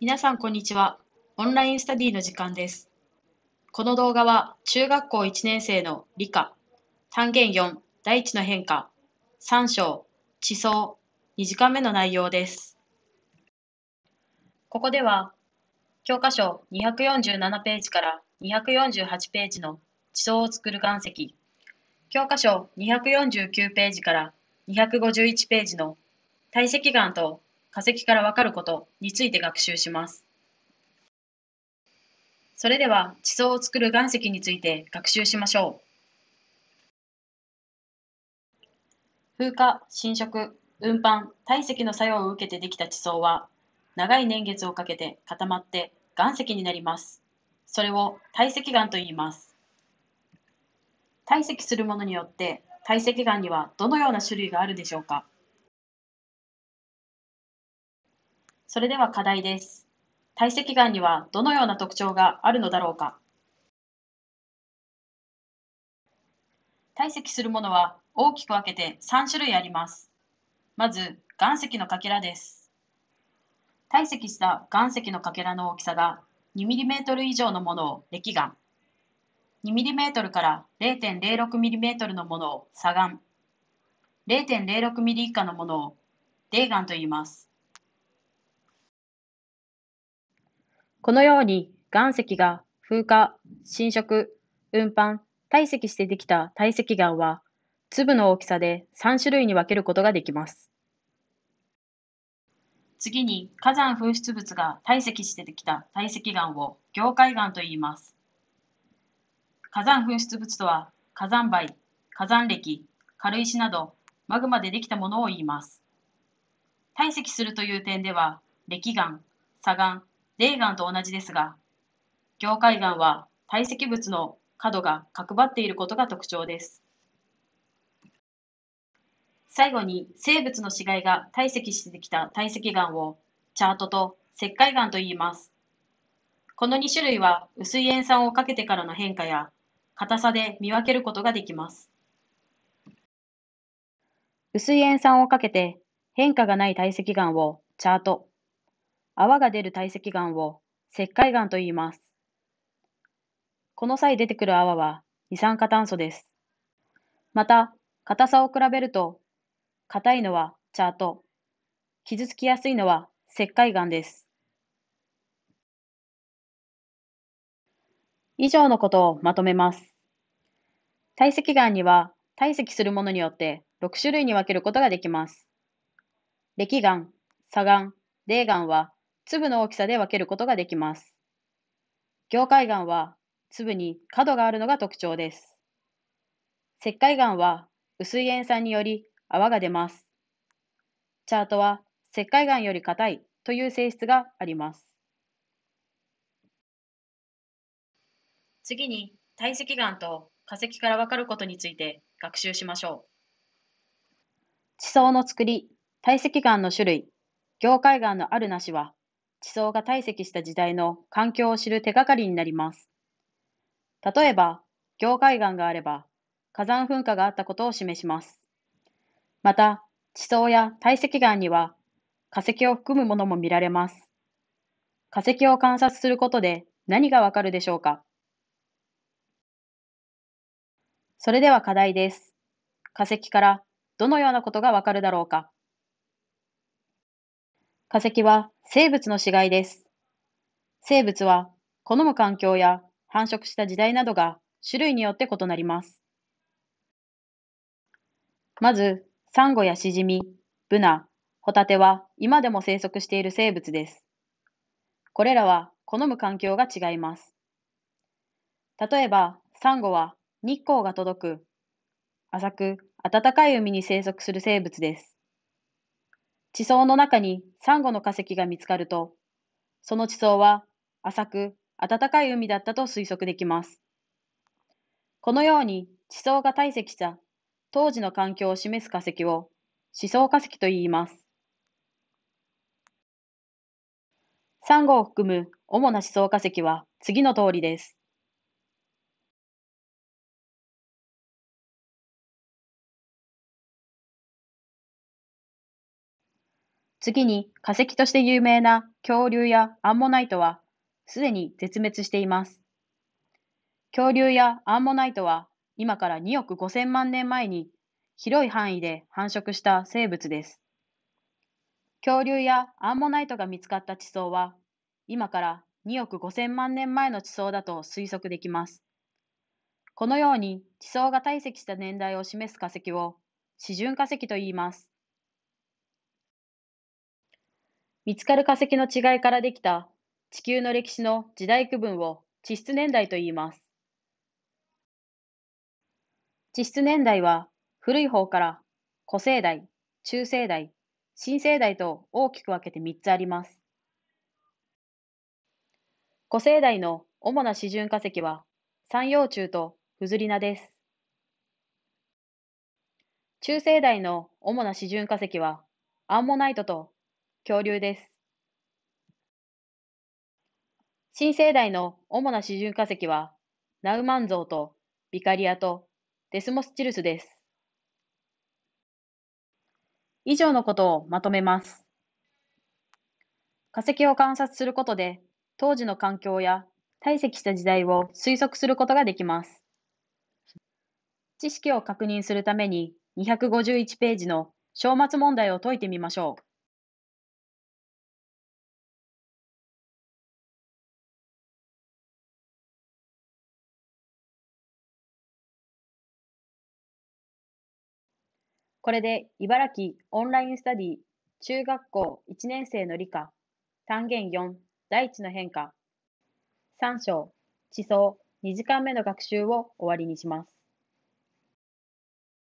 皆さんこんにちは。オンラインスタディの時間です。この動画は中学校1年生の理科、単元4、第1の変化、3章、地層、2時間目の内容です。ここでは、教科書247ページから248ページの地層を作る岩石、教科書249ページから251ページの堆積岩と化石からわかることについて学習します。それでは地層を作る岩石について学習しましょう。風化、侵食、運搬、体積の作用を受けてできた地層は、長い年月をかけて固まって岩石になります。それを体積岩と言います。堆積するものによって、堆積岩にはどのような種類があるでしょうかそれでは課題です。体積岩にはどのような特徴があるのだろうか体積するものは大きく分けて3種類あります。まず、岩石のかけらです。体積した岩石のかけらの大きさが 2mm 以上のものを礫岩、2mm から 0.06mm のものを砂岩、0.06mm 以下のものを泥岩と言います。このように岩石が風化、侵食、運搬、堆積してできた堆積岩は、粒の大きさで3種類に分けることができます。次に火山噴出物が堆積してできた堆積岩を凝灰岩と言います。火山噴出物とは火山灰、火山歴、軽石などマグマでできたものを言います。堆積するという点では、礫岩、砂岩、霊岩と同じですが、凝灰岩は堆積物の角が角張っていることが特徴です。最後に生物の死骸が堆積してきた堆積岩をチャートと石灰岩と言います。この2種類は薄い塩酸をかけてからの変化や硬さで見分けることができます。薄い塩酸をかけて変化がない堆積岩をチャート泡が出る堆積岩を石灰岩と言います。この際出てくる泡は二酸化炭素です。また、硬さを比べると、硬いのはチャート、傷つきやすいのは石灰岩です。以上のことをまとめます。堆積岩には堆積するものによって6種類に分けることができます。歴岩、砂岩、泥岩は粒の大きさで分けることができます。凝灰岩は粒に角があるのが特徴です。石灰岩は薄い塩酸により泡が出ます。チャートは石灰岩より硬いという性質があります。次に堆積岩と化石から分かることについて学習しましょう。地層の作り、堆積岩の種類、凝灰岩のあるなしは地層が堆積した時代の環境を知る手がかりになります。例えば、凝灰岩があれば、火山噴火があったことを示します。また、地層や堆積岩には、化石を含むものも見られます。化石を観察することで何がわかるでしょうかそれでは課題です。化石からどのようなことがわかるだろうか化石は生物の死骸です。生物は好む環境や繁殖した時代などが種類によって異なります。まず、サンゴやシジミ、ブナ、ホタテは今でも生息している生物です。これらは好む環境が違います。例えば、サンゴは日光が届く、浅く暖かい海に生息する生物です。地層の中にサンゴの化石が見つかると、その地層は浅く暖かい海だったと推測できます。このように地層が堆積した当時の環境を示す化石を地層化石と言います。サンゴを含む主な地層化石は次の通りです。次に化石として有名な恐竜やアンモナイトはすでに絶滅しています。恐竜やアンモナイトは今から2億5000万年前に広い範囲で繁殖した生物です。恐竜やアンモナイトが見つかった地層は今から2億5000万年前の地層だと推測できます。このように地層が堆積した年代を示す化石を示準化石と言います。見つかる化石の違いからできた地球の歴史の時代区分を地質年代と言います。地質年代は古い方から古生代、中生代、新生代と大きく分けて3つあります。古生代の主な始準化石は三葉虫とフズリナです。中生代の主な始準化石はアンモナイトと恐竜です。新生代の主な示準化石は、ナウマンゾウとビカリアとデスモスチルスです。以上のことをまとめます。化石を観察することで、当時の環境や堆積した時代を推測することができます。知識を確認するために251ページの章末問題を解いてみましょう。これで茨城オンラインスタディ中学校1年生の理科単元4第一の変化3章地層2時間目の学習を終わりにします。